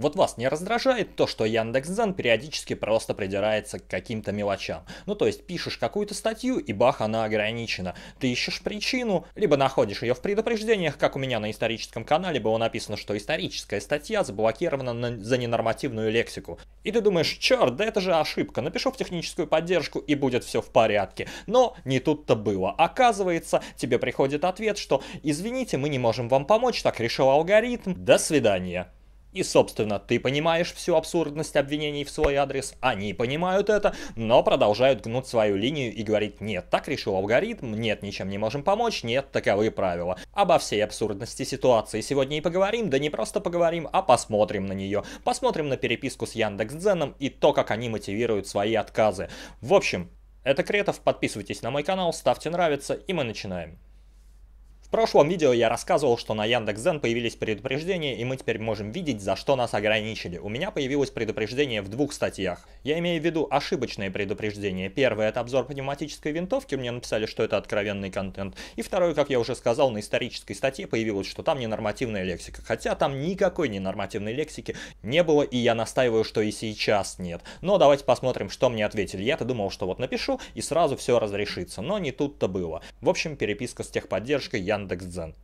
Вот вас не раздражает то, что Яндекс.Дзен периодически просто придирается к каким-то мелочам. Ну то есть пишешь какую-то статью и бах, она ограничена. Ты ищешь причину, либо находишь ее в предупреждениях, как у меня на историческом канале было написано, что историческая статья заблокирована на... за ненормативную лексику. И ты думаешь, черт, да это же ошибка, напишу в техническую поддержку и будет все в порядке. Но не тут-то было. Оказывается, тебе приходит ответ, что извините, мы не можем вам помочь, так решил алгоритм. До свидания. И, собственно, ты понимаешь всю абсурдность обвинений в свой адрес, они понимают это, но продолжают гнуть свою линию и говорить «нет, так решил алгоритм, нет, ничем не можем помочь, нет, таковы правила». Обо всей абсурдности ситуации сегодня и поговорим, да не просто поговорим, а посмотрим на нее. Посмотрим на переписку с Яндекс.Дзеном и то, как они мотивируют свои отказы. В общем, это Кретов, подписывайтесь на мой канал, ставьте нравится и мы начинаем. В прошлом видео я рассказывал, что на Яндекс.Зен появились предупреждения, и мы теперь можем видеть, за что нас ограничили. У меня появилось предупреждение в двух статьях. Я имею в виду ошибочные предупреждения. Первое — это обзор пневматической винтовки, мне написали, что это откровенный контент. И второе, как я уже сказал, на исторической статье появилось, что там ненормативная лексика. Хотя там никакой ненормативной лексики не было, и я настаиваю, что и сейчас нет. Но давайте посмотрим, что мне ответили. Я-то думал, что вот напишу, и сразу все разрешится. Но не тут-то было. В общем, переписка с техподдержкой я Яндекс.Дзен.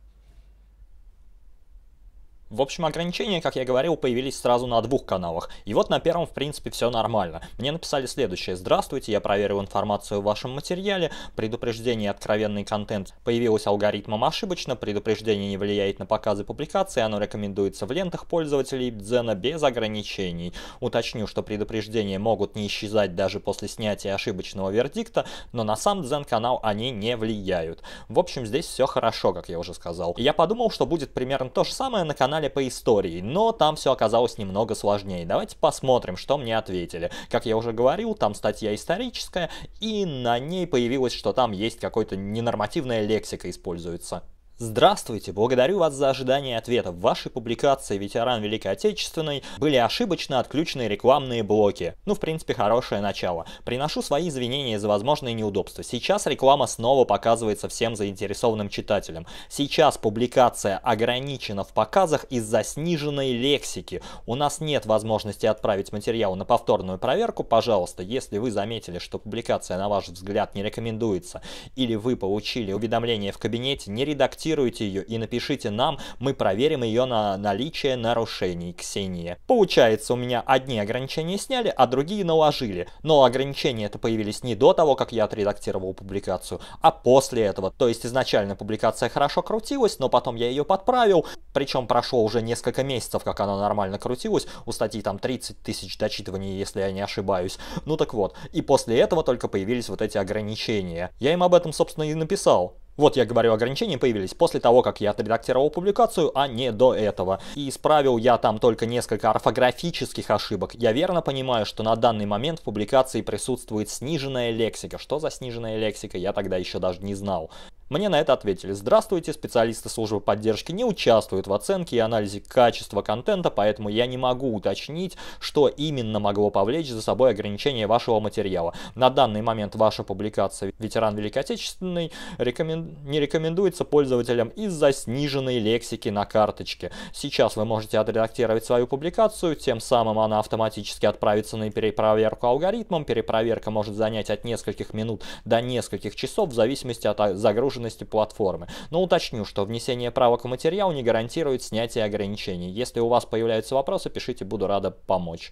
В общем, ограничения, как я говорил, появились сразу на двух каналах. И вот на первом, в принципе, все нормально. Мне написали следующее. Здравствуйте, я проверил информацию в вашем материале. Предупреждение «Откровенный контент» появилось алгоритмом ошибочно. Предупреждение не влияет на показы публикации. Оно рекомендуется в лентах пользователей Дзена без ограничений. Уточню, что предупреждения могут не исчезать даже после снятия ошибочного вердикта, но на сам Дзен-канал они не влияют. В общем, здесь все хорошо, как я уже сказал. я подумал, что будет примерно то же самое на канале канале по истории, но там все оказалось немного сложнее. Давайте посмотрим, что мне ответили. Как я уже говорил, там статья историческая, и на ней появилось, что там есть какой-то ненормативная лексика используется. Здравствуйте! Благодарю вас за ожидание ответа. В вашей публикации «Ветеран Великой Отечественной» были ошибочно отключены рекламные блоки. Ну, в принципе, хорошее начало. Приношу свои извинения за возможные неудобства. Сейчас реклама снова показывается всем заинтересованным читателям. Сейчас публикация ограничена в показах из-за сниженной лексики. У нас нет возможности отправить материал на повторную проверку. Пожалуйста, если вы заметили, что публикация, на ваш взгляд, не рекомендуется, или вы получили уведомление в кабинете, не редактируйте протестируйте ее и напишите нам, мы проверим ее на наличие нарушений, Ксения. Получается, у меня одни ограничения сняли, а другие наложили. Но ограничения это появились не до того, как я отредактировал публикацию, а после этого. То есть изначально публикация хорошо крутилась, но потом я ее подправил, причем прошло уже несколько месяцев, как она нормально крутилась, у статьи там 30 тысяч дочитываний, если я не ошибаюсь. Ну так вот, и после этого только появились вот эти ограничения. Я им об этом, собственно, и написал. Вот я говорю, ограничения появились после того, как я отредактировал публикацию, а не до этого. И исправил я там только несколько орфографических ошибок. Я верно понимаю, что на данный момент в публикации присутствует сниженная лексика. Что за сниженная лексика, я тогда еще даже не знал. Мне на это ответили, здравствуйте, специалисты службы поддержки не участвуют в оценке и анализе качества контента, поэтому я не могу уточнить, что именно могло повлечь за собой ограничение вашего материала. На данный момент ваша публикация «Ветеран Великой Отечественной» рекомен... не рекомендуется пользователям из-за сниженной лексики на карточке. Сейчас вы можете отредактировать свою публикацию, тем самым она автоматически отправится на перепроверку алгоритмом. Перепроверка может занять от нескольких минут до нескольких часов в зависимости от а, загрузки загруженностью платформы. Но уточню, что внесение правок в материал не гарантирует снятие ограничений. Если у вас появляются вопросы, пишите, буду рада помочь.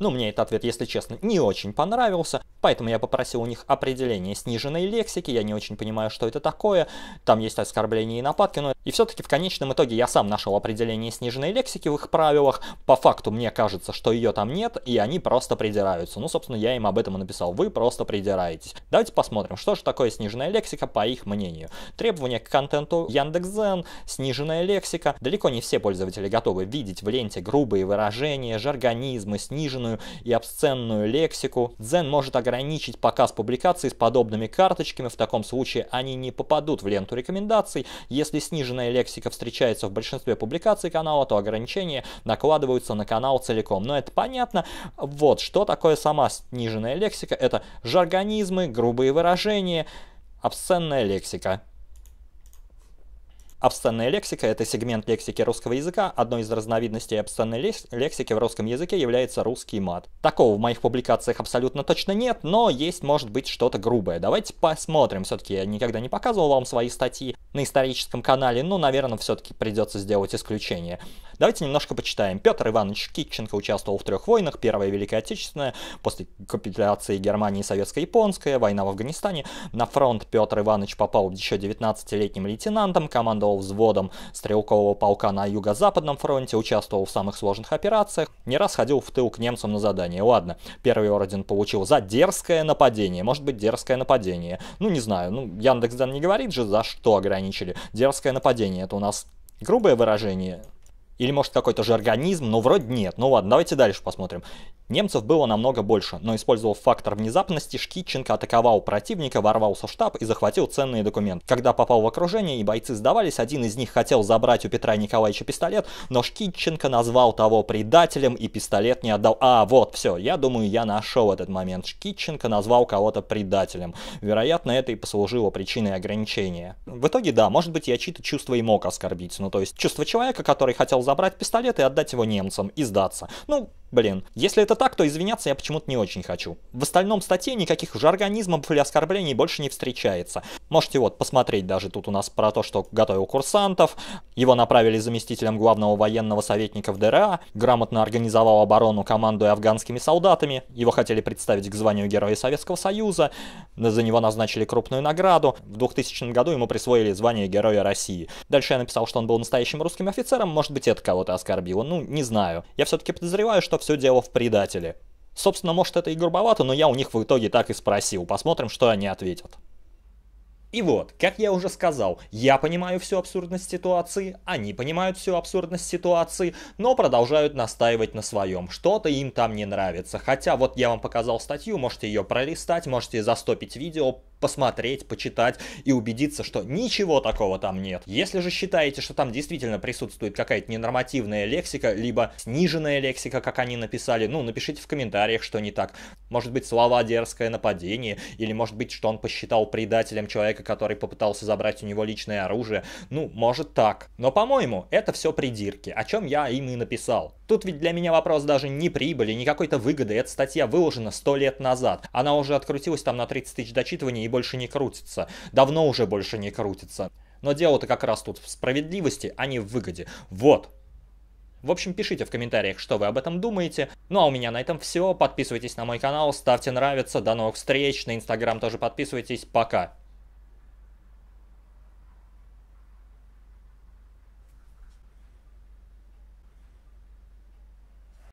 Ну, мне этот ответ, если честно, не очень понравился, поэтому я попросил у них определение сниженной лексики, я не очень понимаю, что это такое, там есть оскорбления и нападки, но и все-таки в конечном итоге я сам нашел определение сниженной лексики в их правилах, по факту мне кажется, что ее там нет, и они просто придираются. Ну, собственно, я им об этом и написал, вы просто придираетесь. Давайте посмотрим, что же такое сниженная лексика по их мнению. Требования к контенту Яндекс.Зен, сниженная лексика. Далеко не все пользователи готовы видеть в ленте грубые выражения, жаргонизмы, сниженные обоснованную и обсценную лексику. Дзен может ограничить показ публикаций с подобными карточками, в таком случае они не попадут в ленту рекомендаций. Если сниженная лексика встречается в большинстве публикаций канала, то ограничения накладываются на канал целиком. Но это понятно. Вот, что такое сама сниженная лексика? Это жаргонизмы, грубые выражения, обсценная лексика. Обстанная лексика – это сегмент лексики русского языка. Одной из разновидностей обстанной лексики в русском языке является русский мат. Такого в моих публикациях абсолютно точно нет, но есть, может быть, что-то грубое. Давайте посмотрим. Все-таки я никогда не показывал вам свои статьи на историческом канале, но, наверное, все-таки придется сделать исключение. Давайте немножко почитаем. Петр Иванович Китченко участвовал в трех войнах. Первая Великая Отечественная, после капитуляции Германии советско-японская, война в Афганистане. На фронт Петр Иванович попал еще 19-летним лейтенантом, командовал командовал взводом стрелкового полка на юго-западном фронте, участвовал в самых сложных операциях, не раз ходил в тыл к немцам на задание. Ладно, первый орден получил за дерзкое нападение, может быть дерзкое нападение. Ну не знаю, ну Яндекс.Дан не говорит же, за что ограничили. Дерзкое нападение, это у нас грубое выражение, или может какой-то же организм, но ну, вроде нет. Ну ладно, давайте дальше посмотрим. Немцев было намного больше, но использовав фактор внезапности, Шкитченко атаковал противника, ворвался в штаб и захватил ценные документы. Когда попал в окружение и бойцы сдавались, один из них хотел забрать у Петра Николаевича пистолет, но Шкитченко назвал того предателем и пистолет не отдал. А, вот, все, я думаю, я нашел этот момент. Шкитченко назвал кого-то предателем. Вероятно, это и послужило причиной ограничения. В итоге, да, может быть, я чьи-то чувства и мог оскорбить. Ну, то есть, чувство человека, который хотел забрать пистолет и отдать его немцам, и сдаться. Ну, Блин, если это так, то извиняться я почему-то не очень хочу. В остальном статье никаких жаргонизмов или оскорблений больше не встречается. Можете вот посмотреть даже тут у нас про то, что готовил курсантов, его направили заместителем главного военного советника в ДРА, грамотно организовал оборону, командуя афганскими солдатами, его хотели представить к званию Героя Советского Союза, за него назначили крупную награду, в 2000 году ему присвоили звание Героя России. Дальше я написал, что он был настоящим русским офицером, может быть это кого-то оскорбило, ну не знаю. Я все-таки подозреваю, что все дело в предателе. Собственно, может это и грубовато, но я у них в итоге так и спросил. Посмотрим, что они ответят. И вот, как я уже сказал, я понимаю всю абсурдность ситуации, они понимают всю абсурдность ситуации, но продолжают настаивать на своем. Что-то им там не нравится. Хотя вот я вам показал статью, можете ее пролистать, можете застопить видео, посмотреть, почитать и убедиться, что ничего такого там нет. Если же считаете, что там действительно присутствует какая-то ненормативная лексика, либо сниженная лексика, как они написали, ну, напишите в комментариях, что не так. Может быть, слова «дерзкое нападение», или может быть, что он посчитал предателем человека, который попытался забрать у него личное оружие. Ну, может так. Но, по-моему, это все придирки, о чем я им и написал. Тут ведь для меня вопрос даже не прибыли, не какой-то выгоды. Эта статья выложена 100 лет назад. Она уже открутилась там на 30 тысяч дочитываний и больше не крутится. Давно уже больше не крутится. Но дело-то как раз тут в справедливости, а не в выгоде. Вот. В общем, пишите в комментариях, что вы об этом думаете. Ну а у меня на этом все. Подписывайтесь на мой канал, ставьте нравится. До новых встреч. На инстаграм тоже подписывайтесь. Пока.